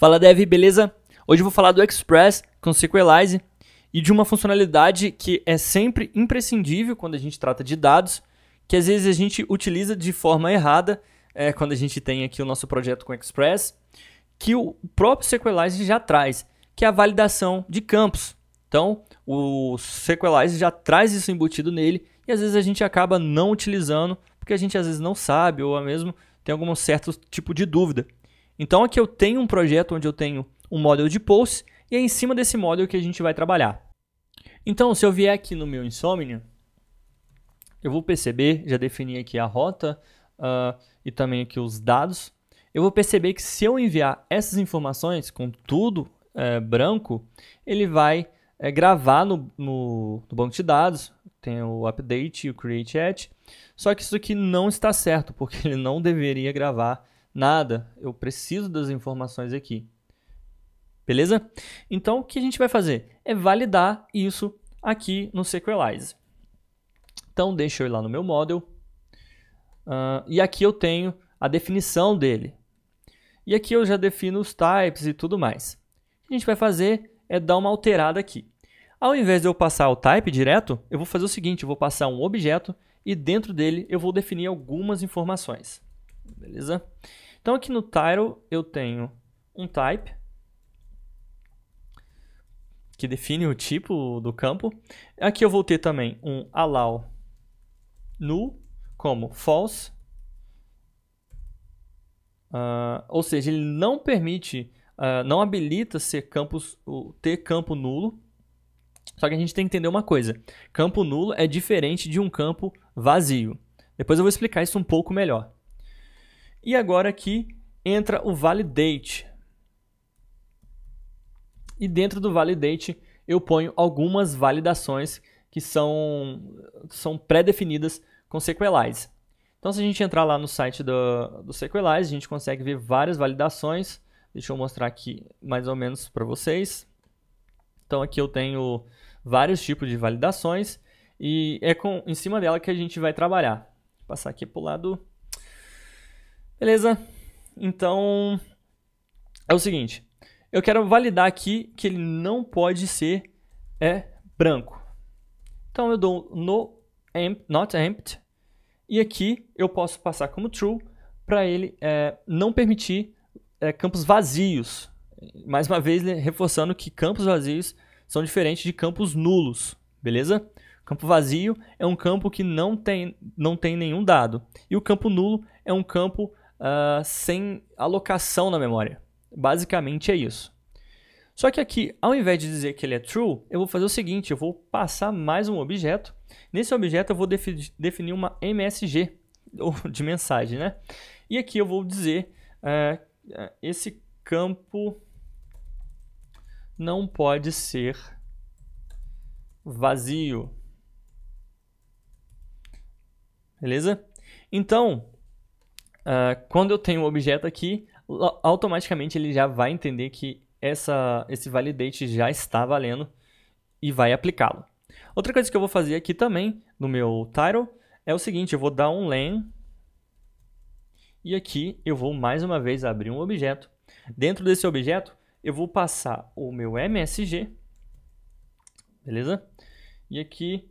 Fala Dev, beleza? Hoje eu vou falar do Express com SQLize e de uma funcionalidade que é sempre imprescindível quando a gente trata de dados, que às vezes a gente utiliza de forma errada é, quando a gente tem aqui o nosso projeto com Express, que o próprio SQLize já traz, que é a validação de campos. Então, o SQLize já traz isso embutido nele e às vezes a gente acaba não utilizando porque a gente às vezes não sabe ou mesmo tem algum certo tipo de dúvida. Então aqui eu tenho um projeto onde eu tenho um model de post e é em cima desse model que a gente vai trabalhar. Então, se eu vier aqui no meu Insomnia, eu vou perceber, já defini aqui a rota uh, e também aqui os dados. Eu vou perceber que se eu enviar essas informações com tudo é, branco, ele vai é, gravar no, no, no, banco de dados, tem o update e o create at, só que isso aqui não está certo, porque ele não deveria gravar Nada, eu preciso das informações aqui. Beleza? Então, o que a gente vai fazer? É validar isso aqui no SQLize. Então, deixa eu ir lá no meu model. Uh, e aqui eu tenho a definição dele. E aqui eu já defino os types e tudo mais. O que a gente vai fazer é dar uma alterada aqui. Ao invés de eu passar o type direto, eu vou fazer o seguinte, eu vou passar um objeto e dentro dele eu vou definir algumas informações. Beleza? Então aqui no title eu tenho um type que define o tipo do campo. Aqui eu vou ter também um allow null como false. Uh, ou seja, ele não permite, uh, não habilita ser campos, ter campo nulo. Só que a gente tem que entender uma coisa: campo nulo é diferente de um campo vazio. Depois eu vou explicar isso um pouco melhor. E agora aqui entra o validate. E dentro do validate eu ponho algumas validações que são, são pré-definidas com SQLize. Então se a gente entrar lá no site do, do SQLize, a gente consegue ver várias validações. Deixa eu mostrar aqui mais ou menos para vocês. Então aqui eu tenho vários tipos de validações e é com, em cima dela que a gente vai trabalhar. Vou passar aqui para o lado Beleza? Então, é o seguinte. Eu quero validar aqui que ele não pode ser é branco. Então, eu dou no emp, not empty. E aqui eu posso passar como true para ele é, não permitir é, campos vazios. Mais uma vez, reforçando que campos vazios são diferentes de campos nulos, beleza? Campo vazio é um campo que não tem, não tem nenhum dado. E o campo nulo é um campo uh, sem alocação na memória. Basicamente é isso. Só que aqui, ao invés de dizer que ele é true, eu vou fazer o seguinte, eu vou passar mais um objeto. Nesse objeto eu vou defi definir uma MSG, ou de mensagem, né? E aqui eu vou dizer uh, esse campo não pode ser vazio. Beleza? Então, uh, quando eu tenho um objeto aqui, automaticamente ele já vai entender que essa, esse validate já está valendo e vai aplicá-lo. Outra coisa que eu vou fazer aqui também no meu title é o seguinte, eu vou dar um len e aqui eu vou mais uma vez abrir um objeto. Dentro desse objeto eu vou passar o meu MSG, beleza? E aqui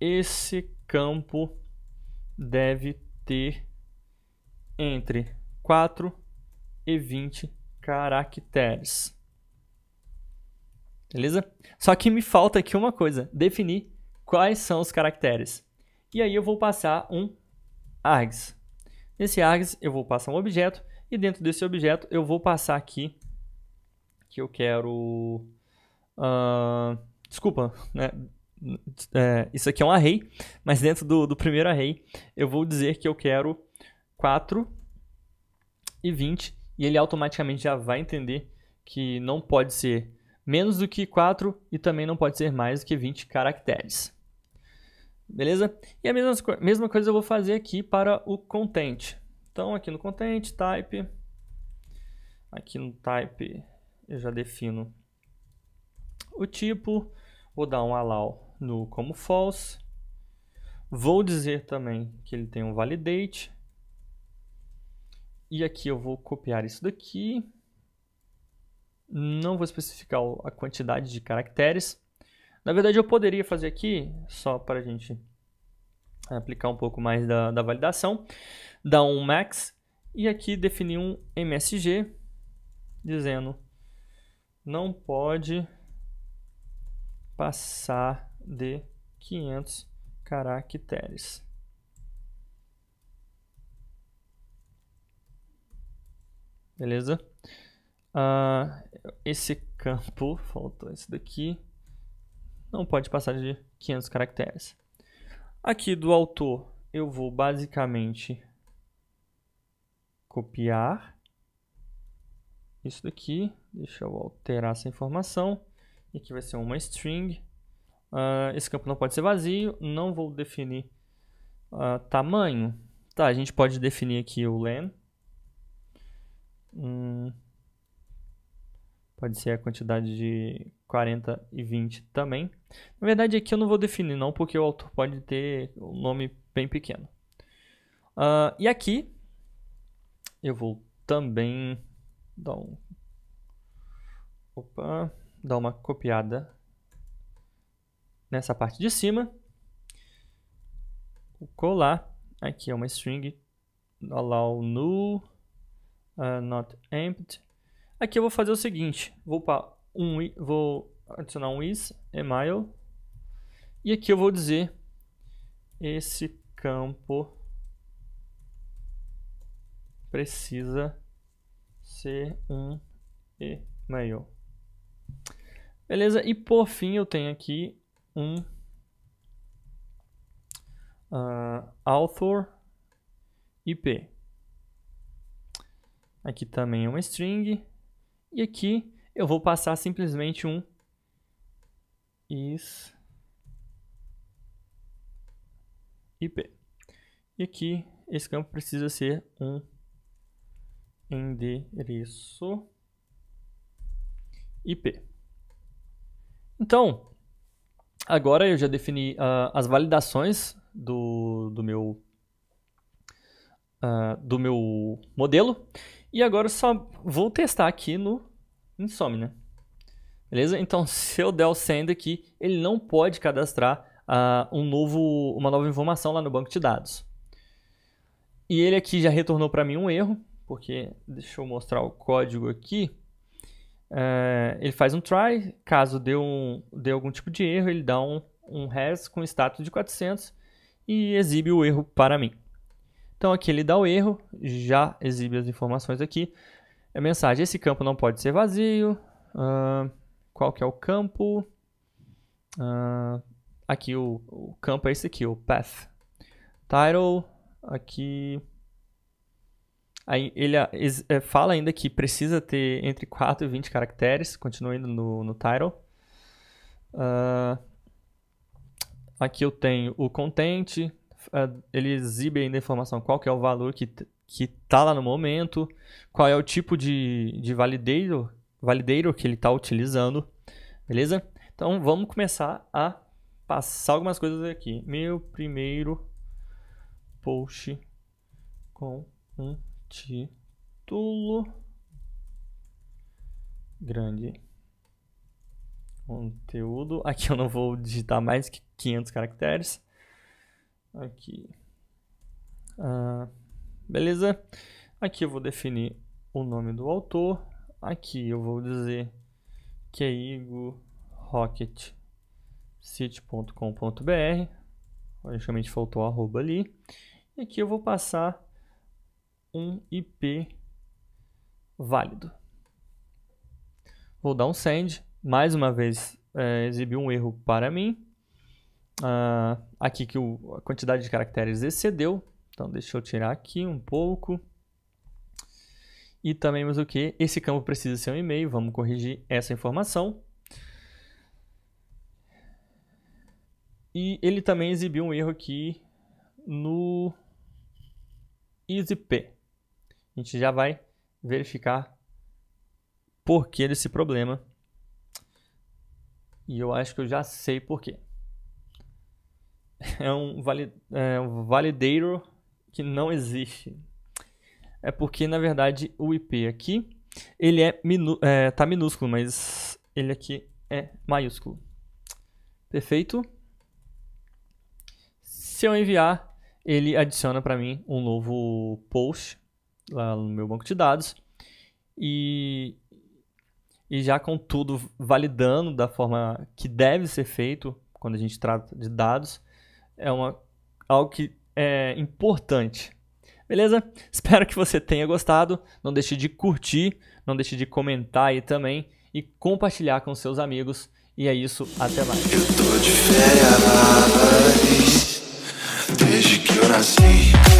esse campo deve ter entre 4 e 20 caracteres. Beleza? Só que me falta aqui uma coisa, definir quais são os caracteres. E aí eu vou passar um args. Nesse args eu vou passar um objeto e dentro desse objeto eu vou passar aqui que eu quero... Uh, desculpa, né? É, isso aqui é um array, mas dentro do, do primeiro array eu vou dizer que eu quero 4 e 20. E ele automaticamente já vai entender que não pode ser menos do que 4 e também não pode ser mais do que 20 caracteres. Beleza? E a mesma, mesma coisa eu vou fazer aqui para o content. Então, aqui no content, type. Aqui no type, eu já defino o tipo. Vou dar um allow no como false. Vou dizer também que ele tem um validate. E aqui eu vou copiar isso daqui. Não vou especificar a quantidade de caracteres. Na verdade, eu poderia fazer aqui, só para a gente eh, aplicar um pouco mais da, da validação, dar um max e aqui definir um MSG dizendo não pode passar de 500 caracteres. Beleza? Uh, esse campo, faltou esse daqui, não pode passar de 500 caracteres. Aqui do autor, eu vou basicamente copiar isso daqui. Deixa eu alterar essa informação. e Aqui vai ser uma string. Uh, esse campo não pode ser vazio. Não vou definir uh, tamanho. Tá, a gente pode definir aqui o len Hum, pode ser a quantidade de 40 e 20 também. Na verdade, aqui eu não vou definir não, porque o autor pode ter um nome bem pequeno. Uh, e aqui, eu vou também dar um... Opa, dar uma copiada nessa parte de cima. Vou colar. Aqui é uma string allow uh, not empty. Aqui eu vou fazer o seguinte, vou para um, vou adicionar um is email e aqui eu vou dizer esse campo precisa ser um e-mail. Beleza? E por fim eu tenho aqui um uh, author IP. Aqui também é um string. E aqui eu vou passar simplesmente um is IP. E aqui esse campo precisa ser um endereço IP. Então, agora eu já defini uh, as validações do, do meu uh, do meu modelo e agora eu só vou testar aqui no Insomnia. Beleza? Então, se eu der o send aqui, ele não pode cadastrar uh, um novo, uma nova informação lá no banco de dados. E ele aqui já retornou para mim um erro, porque deixa eu mostrar o código aqui. Eh, ele faz um try, caso dê, um, dê algum tipo de erro, ele dá um, um res com status de 400 e exibe o erro para mim. Então aqui ele dá o erro, já exibe as informações aqui. A mensagem, esse campo não pode ser vazio. Uh, qual que é o campo? Uh, aqui o, o, campo é esse aqui, o path. Title, aqui... Aí ele é, fala ainda que precisa ter entre 4 e 20 caracteres, Continuando no, no title. Uh, aqui eu tenho o content, ele exibe ainda a informação qual que é o valor que, que tá lá no momento, qual é o tipo de, de validator, validator que ele está utilizando, beleza? Então vamos começar a passar algumas coisas aqui. Meu primeiro post com um título grande. Conteúdo. Aqui eu não vou digitar mais que 500 caracteres. Aqui. Ah, beleza? Aqui eu vou definir o nome do autor. Aqui eu vou dizer que é Igo Rocket logicamente faltou arroba ali e aqui eu vou passar um IP válido vou dar um send mais uma vez é, exibiu um erro para mim ah, aqui que o, a quantidade de caracteres excedeu. Então, deixa eu tirar aqui um pouco. E também, mas o que? Esse campo precisa ser um e-mail. Vamos corrigir essa informação. E ele também exibiu um erro aqui no EasyP. A gente já vai verificar por que desse problema. E eu acho que eu já sei por quê. é um, valid, é um valideiro que não existe. É porque, na verdade, o IP aqui, ele é, minu, é tá minúsculo, mas ele aqui é maiúsculo. Perfeito? Se eu enviar, ele adiciona para mim um novo post lá no meu banco de dados e, e já com tudo validando da forma que deve ser feito quando a gente trata de dados é uma, algo que é importante. Beleza? Espero que você tenha gostado. Não deixe de curtir, não deixe de comentar aí também e compartilhar com seus amigos. E é isso, até mais. Eu tô de férias, desde que eu nasci.